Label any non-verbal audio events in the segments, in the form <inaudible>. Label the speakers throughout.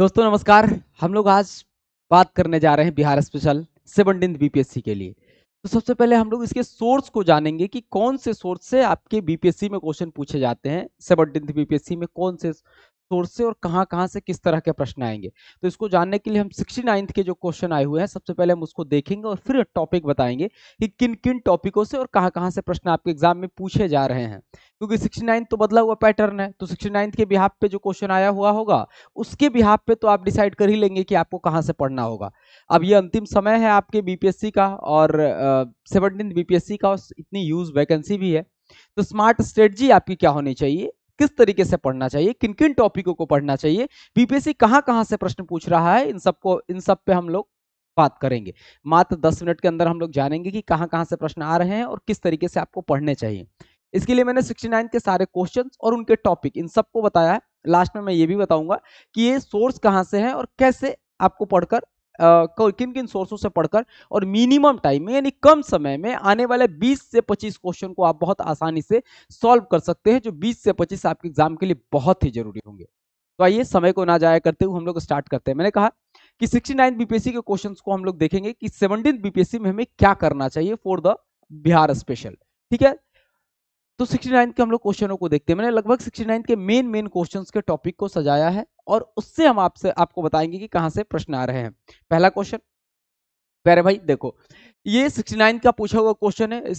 Speaker 1: दोस्तों नमस्कार हम लोग आज बात करने जा रहे हैं बिहार स्पेशल सेवनटीन बीपीएससी के लिए तो सबसे पहले हम लोग इसके सोर्स को जानेंगे कि कौन से सोर्स से आपके बीपीएससी में क्वेश्चन पूछे जाते हैं सेवनटीन बीपीएससी में कौन से सोर्स से और कहां कहां से किस तरह के प्रश्न आएंगे तो इसको जानने के लिए हम सिक्सटी नाइन्थ के जो क्वेश्चन आए हुए हैं सबसे पहले हम उसको देखेंगे और फिर टॉपिक बताएंगे कि किन किन टॉपिकों से और कहां कहां से प्रश्न आपके एग्जाम में पूछे जा रहे हैं क्योंकि सिक्सटी नाइन्थ तो बदला हुआ पैटर्न है तो सिक्सटी नाइन्थ के बिहाफ पे जो क्वेश्चन आया हुआ होगा उसके बिहाब पे तो आप डिसाइड कर ही लेंगे कि आपको कहाँ से पढ़ना होगा अब ये अंतिम समय है आपके बीपीएससी का और सेवनटीन बीपीएससी का और इतनी यूज वैकेंसी भी है तो स्मार्ट स्ट्रेटजी आपकी क्या होनी चाहिए किस तरीके से पढ़ना चाहिए किन किन टॉपिकों को पढ़ना चाहिए बीपीएससी कहाँ कहाँ से प्रश्न पूछ रहा है इन सबको इन सब पे हम लोग बात करेंगे मात्र दस मिनट के अंदर हम लोग जानेंगे कि कहाँ कहाँ से प्रश्न आ रहे हैं और किस तरीके से आपको पढ़ने चाहिए इसके लिए मैंने नाइन के सारे क्वेश्चन और उनके टॉपिक इन सबको बताया है लास्ट में मैं ये भी बताऊंगा कि ये सोर्स कहाँ से है और कैसे आपको पढ़कर किन किन सोर्सों से पढ़कर और मिनिमम टाइम में यानी कम समय में आने वाले 20 से 25 क्वेश्चन को आप बहुत आसानी से सॉल्व कर सकते हैं जो 20 से 25 आपके एग्जाम के लिए बहुत ही जरूरी होंगे तो आइए समय को ना जाया करते हुए हम लोग स्टार्ट करते हैं मैंने कहा कि सिक्सटी नाइन बीपीएससी के क्वेश्चन को हम लोग देखेंगे कि सेवनटीन बीपीएससी में हमें क्या करना चाहिए फॉर द बिहार स्पेशल ठीक है तो 69 के हम लोग क्वेश्चनों को देखते हैं मैंने लगभग 69 के मेन मेन क्वेश्चंस के टॉपिक को सजाया है और उससे हम आपसे आपको बताएंगे कि कहां से प्रश्न आ रहे हैं पहला क्वेश्चन प्यारे भाई देखो ये 69 का पूछा हुआ क्वेश्चन है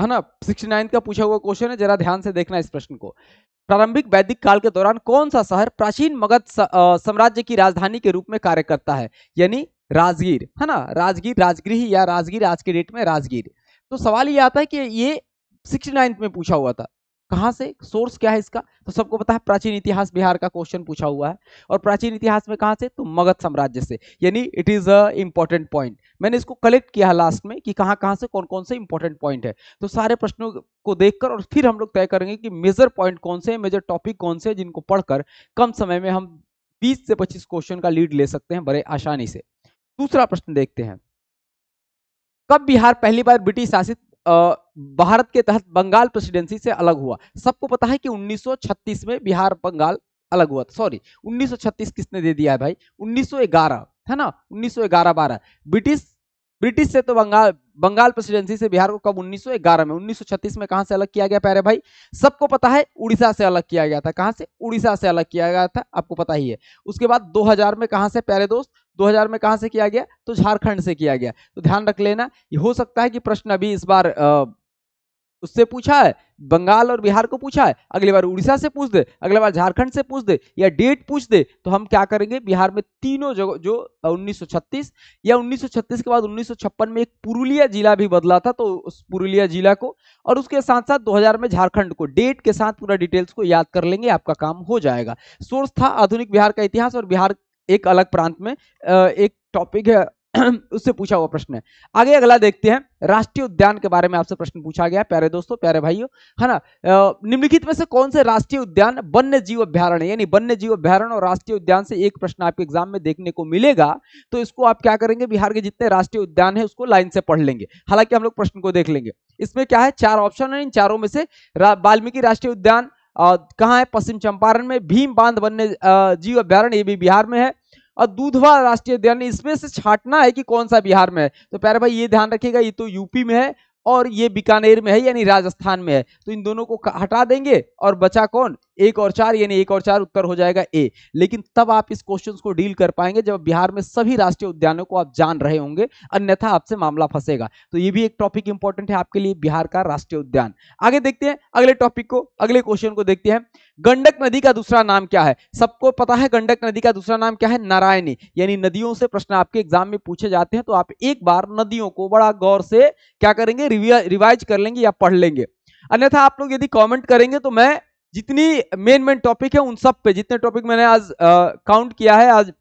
Speaker 1: है ना 69 का पूछा हुआ क्वेश्चन है जरा ध्यान से देखना इस प्रश्न को प्रारंभिक वैदिक काल के दौरान कौन सा शहर प्राचीन मगध साम्राज्य की राजधानी के रूप में कार्य करता है यानी राजगीर है ना राजगीर राजगृह या राजगीर आज के डेट में राजगीर तो सवाल ये आता है कि ये सिक्सटी में पूछा हुआ था कहाँ से सोर्स क्या है इसका तो सबको पता है प्राचीन इतिहास बिहार का क्वेश्चन पूछा हुआ है और प्राचीन इतिहास में कहाँ से तो मगध साम्राज्य से यानी it is a important point मैंने इसको कलेक्ट किया है लास्ट में कि कहाँ कहाँ से कौन कौन से इंपॉर्टेंट पॉइंट है तो सारे प्रश्नों को देखकर और फिर हम लोग तय करेंगे कि मेजर पॉइंट कौन से हैं मेजर टॉपिक कौन से हैं जिनको पढ़कर कम समय में हम बीस से पच्चीस क्वेश्चन का लीड ले सकते हैं बड़े आसानी से दूसरा प्रश्न देखते हैं कब बिहार पहली बार ब्रिटिश शासित भारत के तहत बंगाल प्रेसिडेंसी से अलग हुआ सबको पता है कि 1936 में बिहार बंगाल अलग हुआ सॉरी 1936 किसने दे दिया है भाई 1911 है ना 1911 बारह ब्रिटिश ब्रिटिश से तो बंगाल बंगाल प्रेसिडेंसी से बिहार को कब 1911 में 1936 में कहां से अलग किया गया प्यारे भाई सबको पता है उड़ीसा से अलग किया गया था कहां से उड़ीसा से अलग किया गया था आपको पता ही है उसके बाद 2000 में कहां से प्यारे दोस्त 2000 में कहाँ से किया गया तो झारखंड से किया गया तो ध्यान रख लेना हो सकता है कि प्रश्न अभी इस बार आ, उससे पूछा है बंगाल और बिहार को पूछा है अगली बार उड़ीसा से पूछ दे अगली बार झारखंड से पूछ दे या डेट पूछ दे तो हम क्या करेंगे बिहार में तीनों जगह जो 1936 या 1936 के बाद 1956 में एक पुरुलिया जिला भी बदला था तो उस पुरुलिया जिला को और उसके साथ साथ 2000 में झारखंड को डेट के साथ पूरा डिटेल्स को याद कर लेंगे आपका काम हो जाएगा सोर्स था आधुनिक बिहार का इतिहास और बिहार एक अलग प्रांत में एक टॉपिक है <clears throat> उससे पूछा हुआ प्रश्न है आगे अगला देखते हैं राष्ट्रीय उद्यान के बारे में आपसे प्रश्न पूछा गया प्यारे दोस्तों प्यारे भाइयों है ना निम्नलिखित में से कौन से राष्ट्रीय उद्यान वन्य जीव अभ्यारण्य यानी वन्य जीव अभ्यारण और राष्ट्रीय उद्यान से एक प्रश्न आपके एग्जाम में देखने को मिलेगा तो इसको आप क्या करेंगे बिहार के जितने राष्ट्रीय उद्यान है उसको लाइन से पढ़ लेंगे हालांकि हम लोग प्रश्न को देख लेंगे इसमें क्या है चार ऑप्शन है इन चारों में से वाल्मीकि राष्ट्रीय उद्यान कहाँ है पश्चिम चंपारण में भीम बांध वन्य जीव अभ्यारण्य ये भी बिहार में है और दूधवा राष्ट्रीय उद्यान इसमें से छाटना है कि कौन सा बिहार में है तो प्यारे भाई ये ध्यान रखिएगा ये तो यूपी में है और ये बीकानेर में है यानी राजस्थान में है तो इन दोनों को हटा देंगे और बचा कौन एक और चार यानी एक और चार उत्तर हो जाएगा ए लेकिन तब आप इस क्वेश्चन को डील कर पाएंगे जब बिहार में सभी राष्ट्रीय उद्यानों को आप जान रहे होंगे अन्यथा आपसे मामला फंसेगा तो ये भी एक टॉपिक इंपॉर्टेंट है आपके लिए बिहार का राष्ट्रीय उद्यान आगे देखते हैं अगले टॉपिक को अगले क्वेश्चन को देखते हैं गंडक नदी का दूसरा नाम क्या है सबको पता है गंडक नदी का दूसरा नाम क्या है नारायणी यानी नदियों से प्रश्न आपके एग्जाम में पूछे जाते हैं तो आप एक बार नदियों को बड़ा गौर से क्या करेंगे रिवाइज कर लेंगे या पढ़ लेंगे अन्यथा आप लोग यदि कमेंट करेंगे तो मैं जितनी मेन मेन टॉपिक है उन सब पे जितने टॉपिक मैंने आज काउंट किया है आज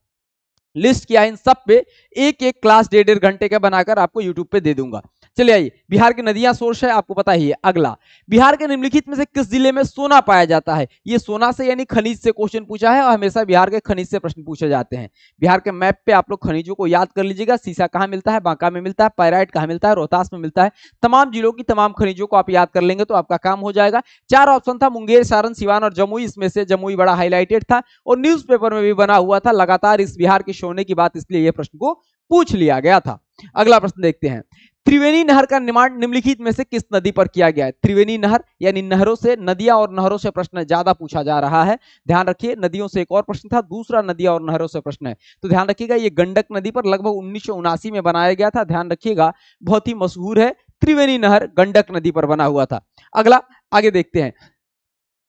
Speaker 1: लिस्ट किया है इन सब पे एक एक क्लास डेढ़ डेढ़ घंटे का बनाकर आपको यूट्यूब पे दे दूंगा चलिए आइए बिहार की नदियां सोर्स है आपको पता ही है अगला बिहार के निम्नलिखित में से किस जिले में सोना पाया जाता है ये सोना से यानी खनिज से क्वेश्चन पूछा है और हमेशा बिहार के खनिज से प्रश्न पूछे जाते हैं बिहार के मैप पे आप लोग खनिजों को याद कर लीजिएगा सीसा कहाँ मिलता है बांका में मिलता है पैराइट कहाँ मिलता है रोहतास में मिलता है तमाम जिलों की तमाम खनिजों को आप याद कर लेंगे तो आपका काम हो जाएगा चार ऑप्शन था मुंगेर सारण सिवान और जमुई इसमें से जमुई बड़ा हाईलाइटेड था और न्यूज में भी बना हुआ था लगातार इस बिहार के सोने की बात इसलिए यह प्रश्न को पूछ लिया गया था अगला प्रश्न देखते हैं त्रिवेणी नहर का निर्माण निम्नलिखित में से किस नदी पर किया गया है त्रिवेणी नहर यानी नहरों से नदियां और नहरों से प्रश्न ज्यादा पूछा जा रहा है ध्यान रखिए नदियों से एक और प्रश्न था दूसरा नदियां और नहरों से प्रश्न है तो ध्यान रखिएगा ये गंडक नदी पर लगभग उन्नीस में बनाया गया था ध्यान रखिएगा बहुत ही मशहूर है त्रिवेणी नहर गंडक नदी पर बना हुआ था अगला आगे देखते हैं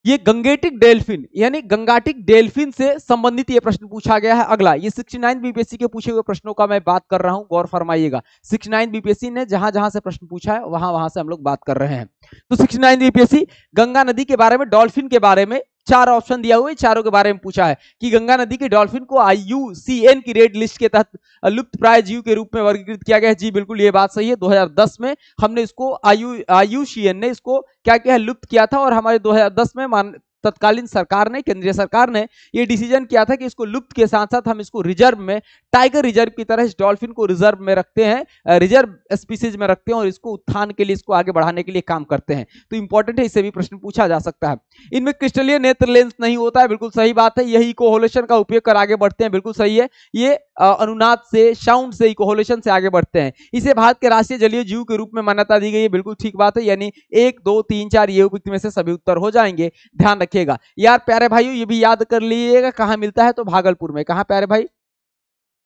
Speaker 1: ये गंगेटिक डेल्फिन यानी गंगाटिक डेल्फिन से संबंधित ये प्रश्न पूछा गया है अगला ये 69 बीपीएससी के पूछे हुए प्रश्नों का मैं बात कर रहा हूं गौर फरमाइएगा 69 बीपीएससी ने जहां जहां से प्रश्न पूछा है वहां वहां से हम लोग बात कर रहे हैं तो 69 बीपीएससी गंगा नदी के बारे में डॉल्फिन के बारे में चार ऑप्शन दिया हुआ है चारों के बारे में पूछा है कि गंगा नदी के डॉल्फिन को आईयूसीएन की रेड लिस्ट के तहत लुप्त प्राय जीव के रूप में वर्गीकृत किया गया है जी बिल्कुल ये बात सही है 2010 में हमने इसको आयु आईयूसीएन ने इसको क्या क्या लुप्त किया था और हमारे 2010 में मान तत्कालीन सरकार ने केंद्रीय सरकार ने ये डिसीजन किया था कि इसको लुप्त के साथ साथ हम इसको रिजर्व में टाइगर रिजर्व की तरह इस डॉल्फिन को रिजर्व में रखते हैं रिजर्व स्पीसीज में रखते हैं और इसको उत्थान के लिए इसको आगे बढ़ाने के लिए काम करते हैं तो इंपॉर्टेंट है इससे भी प्रश्न पूछा जा सकता है इनमें क्रिस्टलीय नेत्र लेंस नहीं होता है बिल्कुल सही बात है यही इकोहोलेशन का उपयोग कर आगे बढ़ते हैं बिल्कुल सही है ये अनुनाद से साउंड से इकोहोलेशन से आगे बढ़ते हैं इसे भारत के राष्ट्रीय जलीय जीव के रूप में मान्यता दी गई है बिल्कुल ठीक बात है यानी एक दो तीन चार ये उपयुक्त में से सभी उत्तर हो जाएंगे ध्यान रखेगा यार प्यारे भाइयों ये भी याद कर लीजिएगा कहाँ मिलता है तो भागलपुर में कहाँ प्यारे भाई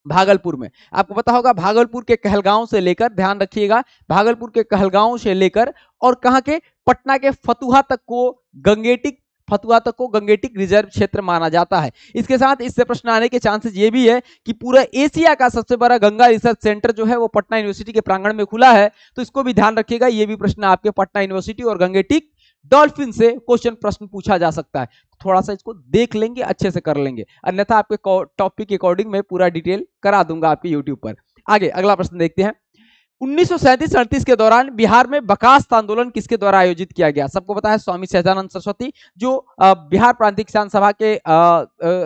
Speaker 1: भागलपुर में आपको पता होगा भागलपुर के कहलगांव से लेकर ध्यान रखिएगा भागलपुर के कहलगांव से लेकर और कहाँ के पटना के फतुहा तक को गंगेटिक फतुहा तक को गंगेटिक रिजर्व क्षेत्र माना जाता है इसके साथ इससे प्रश्न आने के चांसेस ये भी है कि पूरा एशिया का सबसे बड़ा गंगा रिसर्च सेंटर जो है वो पटना यूनिवर्सिटी के प्रांगण में खुला है तो इसको भी ध्यान रखिएगा ये भी प्रश्न आपके पटना यूनिवर्सिटी और गंगेटिक डॉल्फिन से क्वेश्चन प्रश्न पूछा जा सकता है थोड़ा सा इसको देख लेंगे अच्छे से कर लेंगे अन्यथा आपके टॉपिक के अकॉर्डिंग मैं पूरा डिटेल करा दूंगा आपके यूट्यूब पर आगे अगला प्रश्न देखते हैं उन्नीस सौ के दौरान बिहार में बकास आंदोलन किसके द्वारा आयोजित किया गया सबको पता है स्वामी सहजानंद सरस्वती जो बिहार प्रांतिक किसान सभा के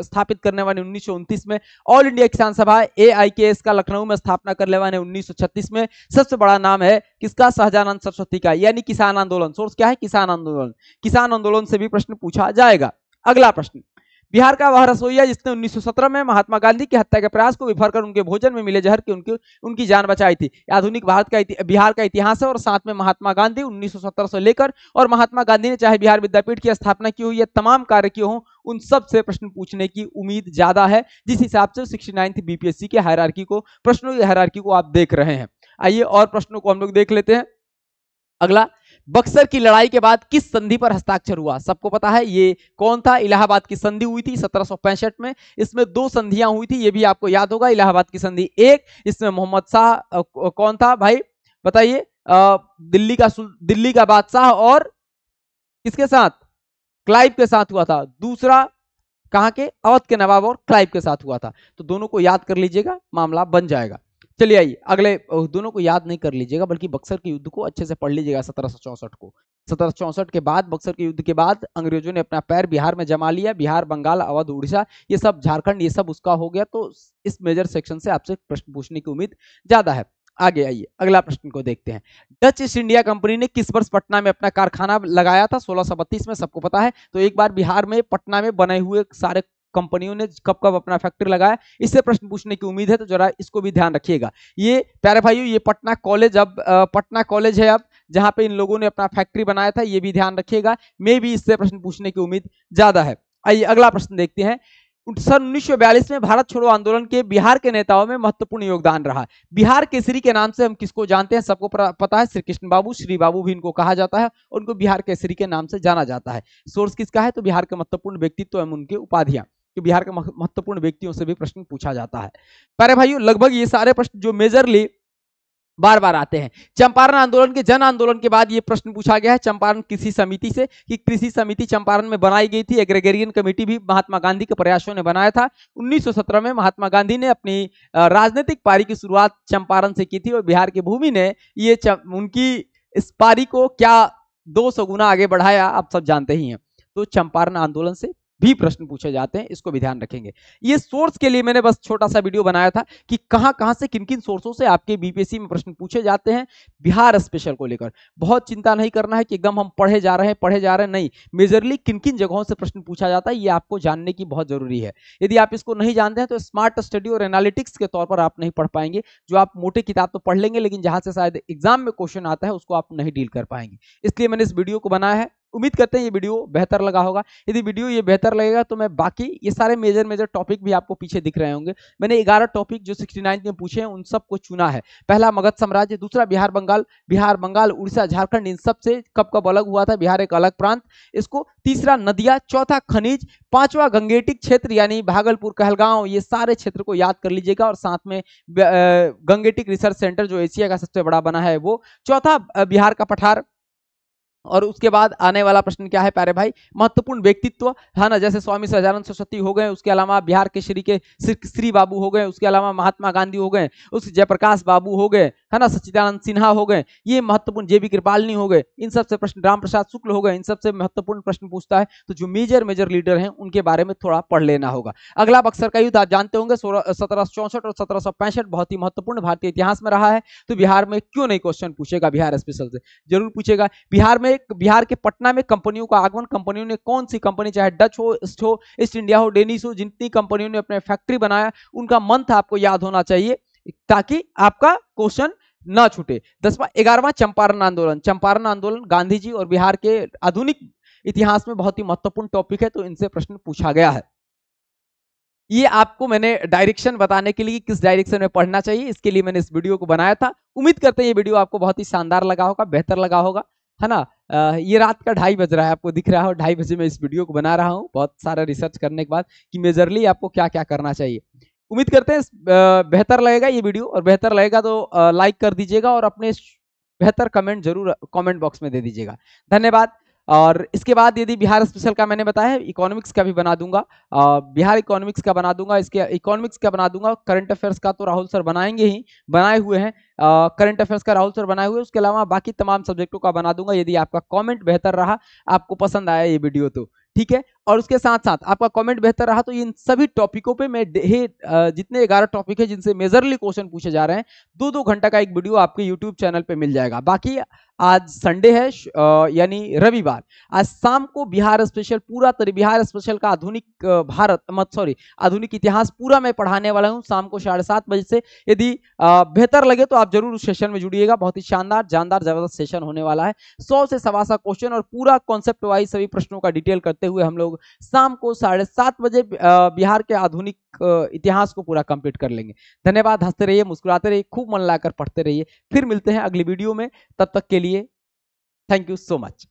Speaker 1: स्थापित करने वाले उन्नीस में ऑल इंडिया किसान सभा ए का लखनऊ में स्थापना करने वाले उन्नीस में सबसे बड़ा नाम है किसका सहजानंद सरस्वती का यानी किसान आंदोलन सोर्स क्या है किसान आंदोलन किसान आंदोलन से भी प्रश्न पूछा जाएगा अगला प्रश्न बिहार का वह रसोईया जिसने 1917 में महात्मा गांधी की हत्या के प्रयास को विफर कर उनके भोजन में मिले जहर की उनकी उनकी जान बचाई थी आधुनिक भारत का बिहार का इतिहास है और साथ में महात्मा गांधी 1917 से लेकर और महात्मा गांधी ने चाहे बिहार विद्यापीठ की स्थापना की हो या तमाम कार्य किए हों उन सब से प्रश्न पूछने की उम्मीद ज्यादा है जिस हिसाब से सिक्सटी नाइन्थ बीपीएससी के हैरारकी को प्रश्नों की हैरारकी को आप देख रहे हैं आइए और प्रश्नों को हम लोग देख लेते हैं अगला बक्सर की लड़ाई के बाद किस संधि पर हस्ताक्षर हुआ सबको पता है ये कौन था इलाहाबाद की संधि हुई थी सत्रह में इसमें दो संधियां हुई थी ये भी आपको याद होगा इलाहाबाद की संधि एक इसमें मोहम्मद शाह कौन था भाई बताइए दिल्ली का दिल्ली का बादशाह और किसके साथ क्लाइव के साथ हुआ था दूसरा कहा के अवध के नवाब और क्लाइव के साथ हुआ था तो दोनों को याद कर लीजिएगा मामला बन जाएगा चलिए आइए अगले दोनों को याद नहीं कर लीजिएगा बल्कि बक्सर के युद्ध को अच्छे से पढ़ लीजिएगा सत्रह को सत्रह के बाद बक्सर के युद्ध के बाद अंग्रेजों ने अपना पैर बिहार में जमा लिया बिहार बंगाल अवध उड़ीसा ये सब झारखंड ये सब उसका हो गया तो इस मेजर सेक्शन से आपसे प्रश्न पूछने की उम्मीद ज्यादा है आगे आइए अगला प्रश्न को देखते हैं डच ईस्ट इंडिया कंपनी ने किस वर्ष पटना में अपना कारखाना लगाया था सोलह में सबको पता है तो एक बार बिहार में पटना में बने हुए सारे कंपनियों ने कब कब अपना फैक्ट्री लगाया इससे प्रश्न पूछने की उम्मीद है तो जरा इसको भी ध्यान रखिएगा ये प्यारे भाइयों ये पटना कॉलेज अब पटना कॉलेज है अब जहां पे इन लोगों ने अपना फैक्ट्री बनाया था ये भी ध्यान रखिएगा मे भी इससे प्रश्न पूछने की उम्मीद ज्यादा है आइए अगला प्रश्न देखते हैं सन उन्नीस में भारत छोड़ो आंदोलन के बिहार के नेताओं में महत्वपूर्ण योगदान रहा बिहार केसरी के नाम से हम किसको जानते हैं सबको पता है श्री कृष्ण बाबू श्री बाबू भी इनको कहा जाता है उनको बिहार केसरी के नाम से जाना जाता है सोर्स किसका है तो बिहार के महत्वपूर्ण व्यक्तित्व तो एवं उनके उपाधियां कि बिहार के महत्वपूर्ण व्यक्तियों से भी प्रश्न पूछा जाता है प्यारे भाइयों लगभग ये सारे प्रश्न जो मेजरली बार बार आते हैं चंपारण आंदोलन के जन आंदोलन के बाद ये प्रश्न पूछा गया है चंपारण कृषि समिति से कि कृषि समिति चंपारण में बनाई गई थी एग्रेगेरियन कमेटी भी महात्मा गांधी के प्रयासों ने बनाया था 1917 में महात्मा गांधी ने अपनी राजनीतिक पारी की शुरुआत चंपारण से की थी और बिहार की भूमि ने ये उनकी इस पारी को क्या दो सौ गुना आगे बढ़ाया आप सब जानते ही हैं तो चंपारण आंदोलन से भी प्रश्न पूछे जाते हैं इसको भी ध्यान रखेंगे ये सोर्स के लिए मैंने बस छोटा सा वीडियो बनाया था कि कहां कहां से किन किन सोर्सों से आपके बीपीएससी में प्रश्न पूछे जाते हैं बिहार स्पेशल को लेकर बहुत चिंता नहीं करना है कि एकदम हम पढ़े जा रहे हैं पढ़े जा रहे हैं नहीं मेजरली किन किन जगहों से प्रश्न पूछा जाता है ये आपको जानने की बहुत जरूरी है यदि आप इसको नहीं जानते हैं तो स्मार्ट स्टडी और एनालिटिक्स के तौर पर आप नहीं पढ़ पाएंगे जो आप मोटे किताब तो पढ़ लेंगे लेकिन जहाँ से शायद एग्जाम में क्वेश्चन आता है उसको आप नहीं डील कर पाएंगे इसलिए मैंने इस वीडियो को बनाया है उम्मीद करते हैं ये वीडियो बेहतर लगा होगा यदि वीडियो ये बेहतर लगेगा तो मैं बाकी ये सारे मेजर मेजर टॉपिक भी आपको पीछे दिख रहे होंगे मैंने ग्यारह टॉपिक जो सिक्सटी में पूछे हैं उन सबको चुना है पहला मगध साम्राज्य दूसरा बिहार बंगाल बिहार बंगाल उड़ीसा झारखंड इन सब से कब कब अलग हुआ था बिहार एक अलग प्रांत इसको तीसरा नदिया चौथा खनिज पांचवा गंगेटिक क्षेत्र यानी भागलपुर कहलगांव ये सारे क्षेत्र को याद कर लीजिएगा और साथ में गंगेटिक रिसर्च सेंटर जो एशिया का सबसे बड़ा बना है वो चौथा बिहार का पठार और उसके बाद आने वाला प्रश्न क्या है प्यारे भाई महत्वपूर्ण व्यक्तित्व है हाँ ना जैसे स्वामी सजानंद सरस्वती हो गए उसके अलावा बिहार के श्री के श्री बाबू हो गए उसके अलावा महात्मा गांधी हो गए उस जयप्रकाश बाबू हो गए है ना सच्चिदानंद सिन्हा हो गए ये महत्वपूर्ण जेबी कृपालनी हो गए इन सबसे प्रश्न राम प्रसाद शुक्ल हो गए इन सबसे महत्वपूर्ण प्रश्न पूछता है तो जो मेजर मेजर लीडर हैं उनके बारे में थोड़ा पढ़ लेना होगा अगला बक्सर का युद्ध आप जानते होंगे सत्रह और सत्रह बहुत ही महत्वपूर्ण भारतीय इतिहास में रहा है तो बिहार में क्यों नहीं क्वेश्चन पूछेगा बिहार स्पेशल से जरूर पूछेगा बिहार में बिहार के पटना में कंपनियों का आगमन कंपनियों ने कौन सी कंपनी चाहे डच हो ईस्ट हो ईस्ट इंडिया हो डेनिस हो जितनी कंपनियों ने अपने फैक्ट्री बनाया उनका मंथ आपको याद होना चाहिए ताकि आपका क्वेश्चन न छूटे दसवा ग्यारहवा चंपारण आंदोलन चंपारण आंदोलन गांधी जी और बिहार के आधुनिक इतिहास में बहुत ही महत्वपूर्ण टॉपिक है तो इनसे प्रश्न पूछा गया है ये आपको मैंने डायरेक्शन बताने के लिए किस डायरेक्शन में पढ़ना चाहिए इसके लिए मैंने इस वीडियो को बनाया था उम्मीद करते हैं ये वीडियो आपको बहुत ही शानदार लगा होगा बेहतर लगा होगा है ना ये रात का ढाई बज रहा है आपको दिख रहा हो ढाई बजे मैं इस वीडियो को बना रहा हूँ बहुत सारा रिसर्च करने के बाद कि मेजरली आपको क्या क्या करना चाहिए उम्मीद करते हैं बेहतर लगेगा ये वीडियो और बेहतर लगेगा तो लाइक कर दीजिएगा और अपने बेहतर कमेंट जरूर कमेंट बॉक्स में दे दीजिएगा धन्यवाद और इसके बाद यदि बिहार स्पेशल का मैंने बताया इकोनॉमिक्स का भी बना दूंगा बिहार इकोनॉमिक्स का बना दूंगा इसके इकोनॉमिक्स का बना दूंगा करंट अफेयर्स का तो राहुल सर बनाएंगे ही बनाए हुए हैं करंट अफेयर्स का राहुल सर बनाए हुए उसके अलावा बाकी तमाम सब्जेक्टों का बना दूंगा यदि आपका कॉमेंट बेहतर रहा आपको पसंद आया ये वीडियो तो ठीक है और उसके साथ साथ आपका कमेंट बेहतर रहा तो इन सभी टॉपिकों पे मैं जितने ग्यारह टॉपिक है जिनसे मेजरली क्वेश्चन पूछे जा रहे हैं दो दो घंटा का एक वीडियो आपके यूट्यूब चैनल पे मिल जाएगा बाकी आज संडे है यानी रविवार आज शाम को बिहार स्पेशल पूरा तरी बिहार स्पेशल का आधुनिक भारत मत सॉरी आधुनिक इतिहास पूरा मैं पढ़ाने वाला हूँ शाम को साढ़े सात बजे से यदि बेहतर लगे तो आप जरूर उस सेशन में जुड़िएगा बहुत ही शानदार जानदार जबरदस्त सेशन होने वाला है सौ से सवा क्वेश्चन और पूरा कॉन्सेप्ट वाइज सभी प्रश्नों का डिटेल करते हुए हम लोग शाम को साढ़े सात बजे बिहार के आधुनिक इतिहास को पूरा कंप्लीट कर लेंगे धन्यवाद हंसते रहिए मुस्कुराते रहिए खूब मन लाकर पढ़ते रहिए फिर मिलते हैं अगली वीडियो में तब तक के लिए थैंक यू सो मच